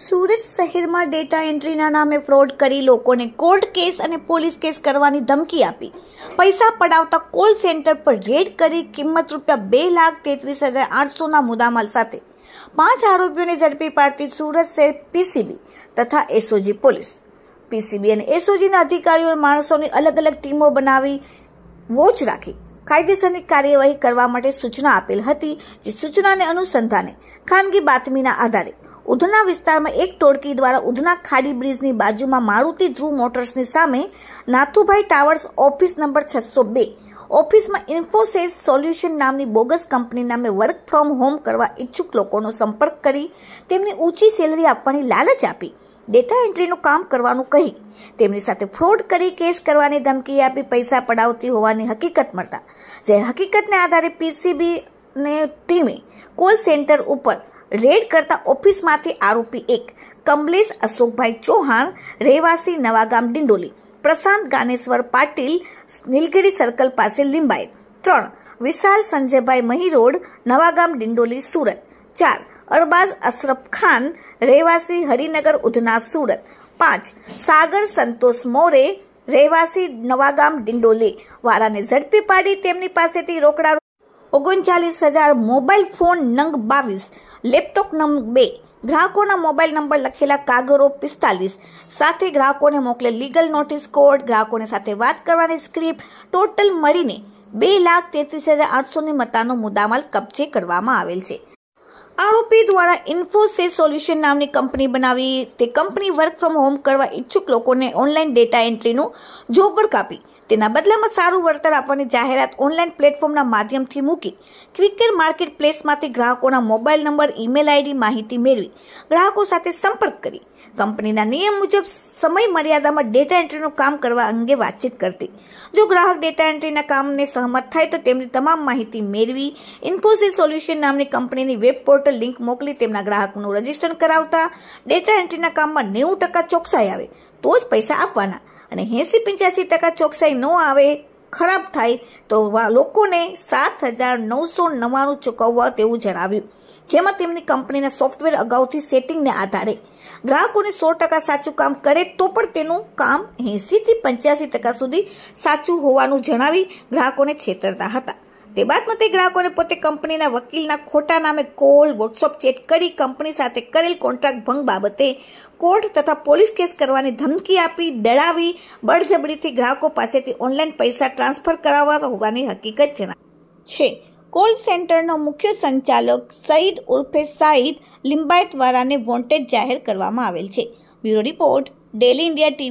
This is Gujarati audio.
સુરત શહેરમાં ડેટા એન્ટ્રીના નામે ફ્રોડ કરી લોકોને કોર્ટ કેસ અને પોલીસ કેસ કરવાની ધમકી આપી પૈસા પડાવતા કોલ સેન્ટર પર રેડ કરી કિંમત રૂપિયા બે લાખ તેત્રીસ હજાર આઠસોના મુદ્દામાલ સાથે પાંચ આરોપીઓને ઝડપી પાડતી સુરત શહેર પીસીબી તથા એસઓજી પોલીસ પીસીબી અને એસઓજીના અધિકારીઓ માણસોની અલગ અલગ ટીમો બનાવી વોચ રાખી કાયદેસરની કાર્યવાહી કરવા માટે સૂચના આપેલ હતી જે સૂચનાને અનુસંધાને ખાનગી બાતમીના આધારે ઉધના વિસ્તારમાં એક ટોળકી દ્વારા ઉધના ખાડી બ્રિજની બાજુમાં મારુતિ ધ્રુવ મોટર્સની સામે નાથુભાઈ ટાવર્સ ઓફિસ નંબર છસો બે ઓફિસમાં ઇન્ફોસિસ સોલ્યુશન નામની બોગસ કંપની નામે વર્ક ફ્રોમ હોમ કરવા ઈચ્છુક લોકોનો સંપર્ક કરી તેમને ઊંચી સેલરી આપવાની લાલચ આપી ડેટા એન્ટ્રીનું કામ કરવાનું કહી તેમની સાથે ફ્રોડ કરી કેસ કરવાની ધમકી આપી પૈસા પડાવતી હોવાની હકીકત મળતા જે હકીકતને આધારે પીસીબીને ટીમે કોલ સેન્ટર ઉપર રેડ કરતા ઓફિસમાંથી આરોપી એક કમલેશ અશોકભાઈ ચૌહાણ રહેવાસી નવાગામ ડિંડોલી પ્રશાંત ગાનેશ્વર પાટીલ નીલગીરી સર્કલ પાસે લિંબાયત ત્રણ વિશાલ સંજયભાઈ મહી નવાગામ ડિંડોલી સુરત ચાર અરબાઝ અશરફ ખાન રહેવાસી હરિનગર ઉધના સુરત પાંચ સાગર સંતોષ મોરે રહેવાસી નવાગામ ડિંડોલી વાળાને ઝડપી પાડી તેમની પાસેથી રોકડા ઓગણચાલીસ હજાર મોબાઈલ ફોન નંગ બાવીસ લેપટોપ નંબર બે ગ્રાહકોના મોબાઈલ નંબર લખેલા કાગરો પિસ્તાલીસ સાથે ગ્રાહકોને મોકલે લીગલ નોટિસ કોડ ગ્રાહકોને સાથે વાત કરવાની સ્ક્રિપ્ટ ટોટલ મળીને બે લાખ તેત્રીસ હજાર આઠસોની મતાનો મુદ્દામાલ કબજે કરવામાં આવેલ છે આરોપી દ્વારા ઇન્ફોસિસ સોલ્યુશન નામની કંપની બનાવી તે કંપની વર્ક ફ્રોમ હોમ કરવા ઈચ્છુક લોકોને ઓનલાઈન ડેટા એન્ટ્રીનું જોગવડ કાપી તેના બદલામાં સારું વળતર આપવાની જાહેરાત ઓનલાઈન પ્લેટફોર્મના માધ્યમથી મૂકી ક્વિકર માર્કેટ પ્લેસમાંથી ગ્રાહકોના મોબાઈલ નંબર ઈમેલ આઈડી માહિતી મેળવી ગ્રાહકો સાથે સંપર્ક કરી કંપનીના નિયમ મુજબ સમય મર્યાદામાં ડેટા એન્ટ્રીનું કામ કરવા અંગે વાતચીત કરતી જો ગ્રાહક ડેટા એન્ટ્રીના કામને સહમત થાય તો તેમની તમામ માહિતી મેળવી ઇન્ફોસિસ સોલ્યુશન નામની કંપનીની વેબ પોર્ટલ લિંક મોકલી તેમના ગ્રાહકનું રજીસ્ટર કરાવતા ડેટા એન્ટ્રીના કામમાં નેવું ટકા ચોકસાઈ આવે તો જ પૈસા આપવાના અને એંસી પંચ્યાસી ટકા ચોકસાઈ ન આવે ખરાબ થાય તો લોકોને સાત હજાર નવસો નવ્વાણું ચૂકવવા તેવું જણાવ્યું જેમાં તેમની કંપનીના સોફ્ટવેર અગાઉથી સેટિંગને આધારે ગ્રાહકોને સો ટકા સાચું કામ કરે તો પણ તેનું કામ એંસીથી પંચ્યાસી ટકા સુધી સાચું હોવાનું જણાવી ગ્રાહકોને છેતરતા હતા તે બાદમાં તે ગ્રાહકોને પોતે કંપનીના વકીલના ખોટા નામે કોલ વોટ્સઅપ ચેટ કરી કંપની સાથે કરેલ કોન્ટ્રાક્ટ ભંગ બાબતે કોર્ટ તથા પોલીસ કેસ કરવાની ધમકી આપી ડરાવી બળજબરીથી ગ્રાહકો પાસેથી ઓનલાઈન પૈસા ટ્રાન્સફર કરાવવા હોવાની હકીકત છે કોલ સેન્ટરનો મુખ્ય સંચાલક સઈદ ઉર્ફે સાઈદ લિંબાયતવાળાને વોન્ટેડ જાહેર કરવામાં આવેલ છે bureau report Delhi India TV